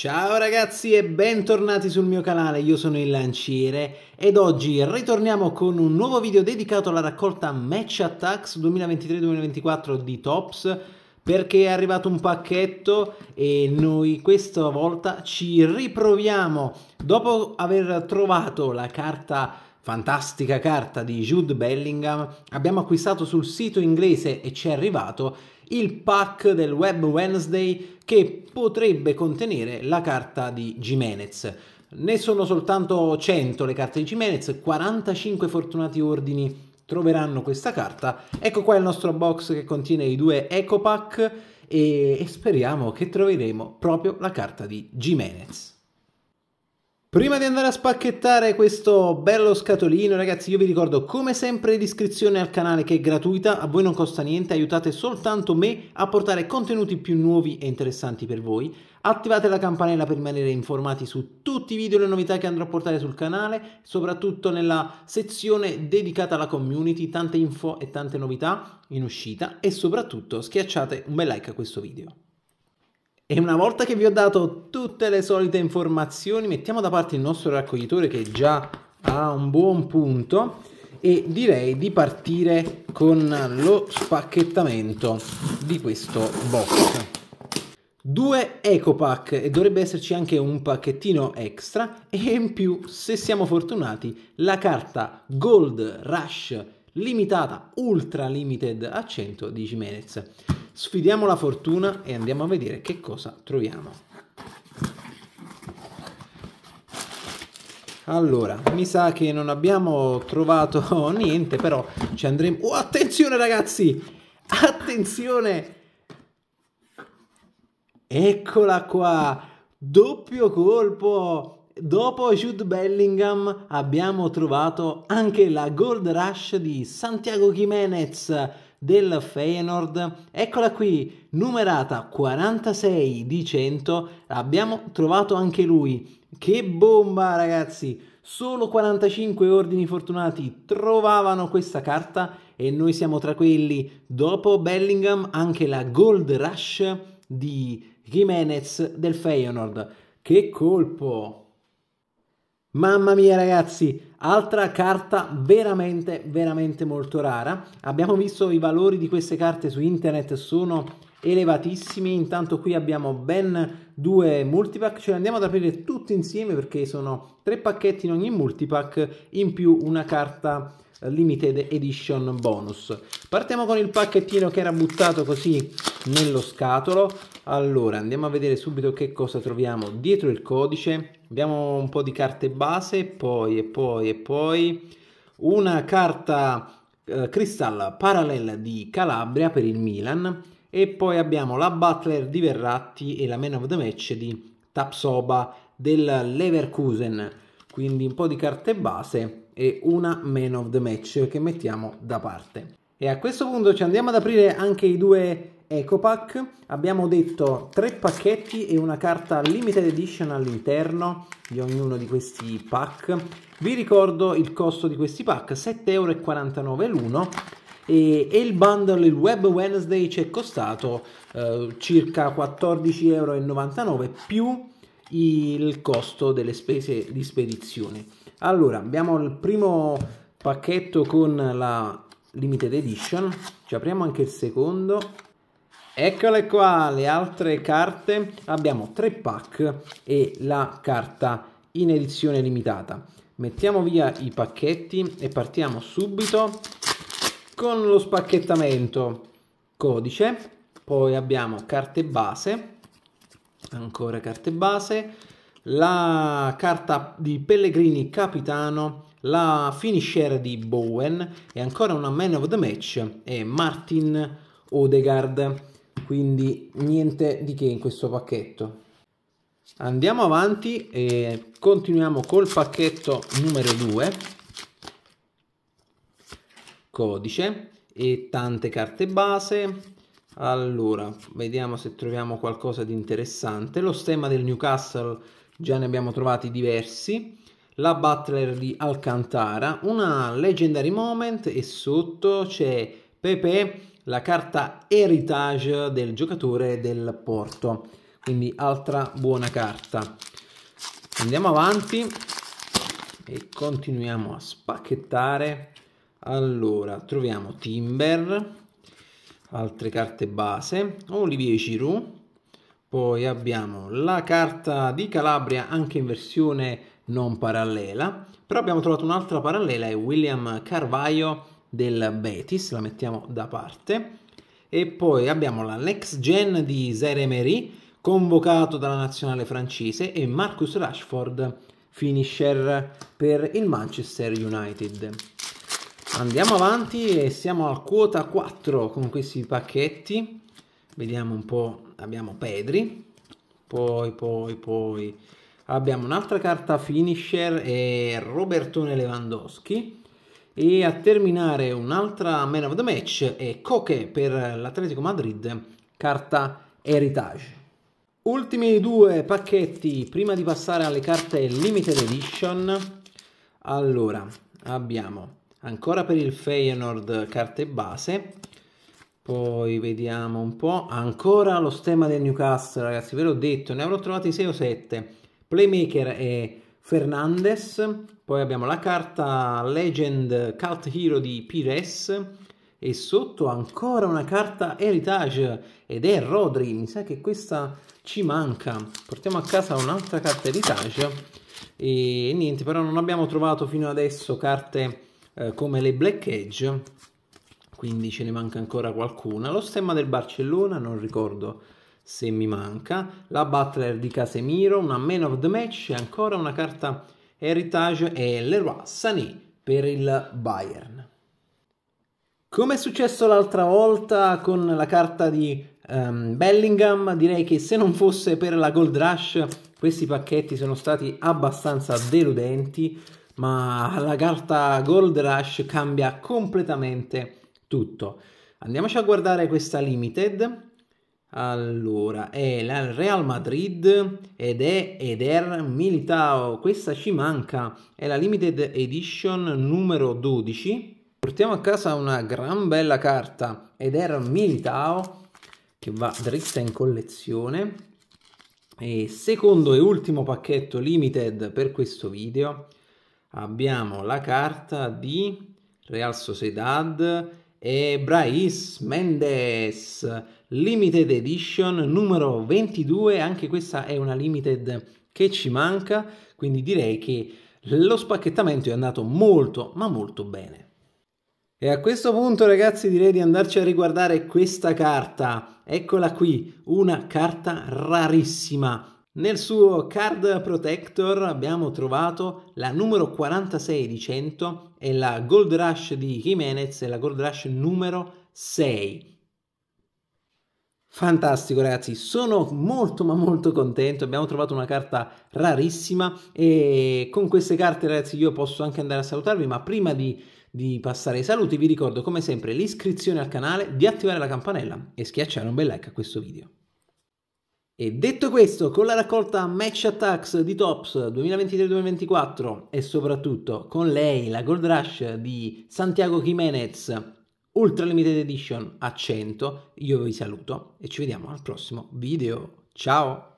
Ciao ragazzi e bentornati sul mio canale, io sono il Lanciere ed oggi ritorniamo con un nuovo video dedicato alla raccolta Match Attacks 2023-2024 di Tops perché è arrivato un pacchetto e noi questa volta ci riproviamo dopo aver trovato la carta fantastica carta di Jude Bellingham, abbiamo acquistato sul sito inglese e ci è arrivato il pack del Web Wednesday che potrebbe contenere la carta di Jimenez. Ne sono soltanto 100 le carte di Jimenez, 45 fortunati ordini troveranno questa carta. Ecco qua il nostro box che contiene i due Eco Pack e speriamo che troveremo proprio la carta di Jimenez. Prima di andare a spacchettare questo bello scatolino, ragazzi, io vi ricordo come sempre l'iscrizione al canale che è gratuita, a voi non costa niente, aiutate soltanto me a portare contenuti più nuovi e interessanti per voi. Attivate la campanella per rimanere informati su tutti i video e le novità che andrò a portare sul canale, soprattutto nella sezione dedicata alla community, tante info e tante novità in uscita e soprattutto schiacciate un bel like a questo video. E una volta che vi ho dato tutte le solite informazioni, mettiamo da parte il nostro raccoglitore che già ha un buon punto e direi di partire con lo spacchettamento di questo box. Due eco pack e dovrebbe esserci anche un pacchettino extra e in più, se siamo fortunati, la carta Gold Rush limitata, ultra limited a 100 di Jimenez. Sfidiamo la fortuna e andiamo a vedere che cosa troviamo. Allora, mi sa che non abbiamo trovato niente, però ci andremo... Oh, attenzione ragazzi! Attenzione! Eccola qua! Doppio colpo! Dopo Jude Bellingham abbiamo trovato anche la Gold Rush di Santiago Jimenez del Feyenoord. Eccola qui, numerata 46 di 100, abbiamo trovato anche lui. Che bomba ragazzi! Solo 45 ordini fortunati trovavano questa carta e noi siamo tra quelli. Dopo Bellingham anche la Gold Rush di Jimenez del Feyenoord. Che colpo! Mamma mia ragazzi, altra carta veramente, veramente molto rara. Abbiamo visto i valori di queste carte su internet, sono elevatissimi. Intanto qui abbiamo ben due multipack, ce le andiamo ad aprire tutti insieme perché sono tre pacchetti in ogni multipack, in più una carta eh, limited edition bonus. Partiamo con il pacchettino che era buttato così nello scatolo. Allora, andiamo a vedere subito che cosa troviamo dietro il codice. Abbiamo un po' di carte base, poi e poi e poi una carta eh, cristallo parallela di Calabria per il Milan e poi abbiamo la Butler di Verratti e la Man of the Match di Tapsoba del Leverkusen. Quindi un po' di carte base e una Man of the Match che mettiamo da parte. E a questo punto ci andiamo ad aprire anche i due EcoPack, abbiamo detto tre pacchetti e una carta limited edition all'interno di ognuno di questi pack. Vi ricordo il costo di questi pack, 7,49€ l'uno e, il bundle, il Web Wednesday ci è costato eh, circa 14,99€ più il costo delle spese di spedizione. Allora, abbiamo il primo pacchetto con la limited edition, ci apriamo anche il secondo Eccole qua le altre carte, abbiamo tre pack e la carta in edizione limitata. Mettiamo via i pacchetti e partiamo subito con lo spacchettamento codice, poi abbiamo carte base, ancora carte base, la carta di Pellegrini Capitano, la finisher di Bowen e ancora una Man of the Match e Martin Odegaard quindi niente di che in questo pacchetto andiamo avanti e continuiamo col pacchetto numero 2 codice e tante carte base allora vediamo se troviamo qualcosa di interessante lo stemma del Newcastle già ne abbiamo trovati diversi la Butler di Alcantara una Legendary Moment e sotto c'è Pepe la carta Heritage del giocatore del Porto. Quindi altra buona carta. Andiamo avanti e continuiamo a spacchettare. Allora, troviamo Timber, altre carte base, Olivier Giroud, poi abbiamo la carta di Calabria anche in versione non parallela, però abbiamo trovato un'altra parallela, è William Carvaio del Betis, la mettiamo da parte. E poi abbiamo la next gen di Zaire Emery, convocato dalla nazionale francese, e Marcus Rashford, finisher per il Manchester United. Andiamo avanti e siamo a quota 4 con questi pacchetti. Vediamo un po', abbiamo Pedri, poi poi poi abbiamo un'altra carta finisher e Robertone Lewandowski e a terminare un'altra man of the match è Koke per l'Atletico Madrid, carta Heritage. Ultimi due pacchetti prima di passare alle carte Limited Edition. Allora, abbiamo ancora per il Feyenoord carte base. Poi vediamo un po', ancora lo stemma del Newcastle, ragazzi, ve l'ho detto, ne avrò trovati 6 o 7. Playmaker e Fernandez, poi abbiamo la carta Legend Cult Hero di Pires e sotto ancora una carta Heritage ed è Rodri, mi sa che questa ci manca. Portiamo a casa un'altra carta Heritage e niente, però non abbiamo trovato fino adesso carte eh, come le Black Edge, quindi ce ne manca ancora qualcuna. Lo stemma del Barcellona non ricordo se mi manca, la Butler di Casemiro, una Man of the Match e ancora una carta Heritage e Leroy Sané per il Bayern. Come è successo l'altra volta con la carta di um, Bellingham, direi che se non fosse per la Gold Rush questi pacchetti sono stati abbastanza deludenti, ma la carta Gold Rush cambia completamente tutto. Andiamoci a guardare questa limited allora, è la Real Madrid ed è Eder Militao. Questa ci manca, è la limited edition numero 12. Portiamo a casa una gran bella carta Eder Militao che va dritta in collezione. E secondo e ultimo pacchetto limited per questo video abbiamo la carta di Real Sociedad e Bryce Mendes Limited Edition numero 22, anche questa è una limited che ci manca, quindi direi che lo spacchettamento è andato molto ma molto bene. E a questo punto ragazzi direi di andarci a riguardare questa carta. Eccola qui, una carta rarissima nel suo card protector abbiamo trovato la numero 46 di 100 e la Gold Rush di Jimenez e la Gold Rush numero 6. Fantastico ragazzi, sono molto ma molto contento, abbiamo trovato una carta rarissima e con queste carte ragazzi io posso anche andare a salutarvi ma prima di, di passare ai saluti vi ricordo come sempre l'iscrizione al canale, di attivare la campanella e schiacciare un bel like a questo video. E detto questo, con la raccolta Match Attacks di Tops 2023-2024 e soprattutto con lei la Gold Rush di Santiago Jimenez Ultra Limited Edition a 100, io vi saluto e ci vediamo al prossimo video. Ciao!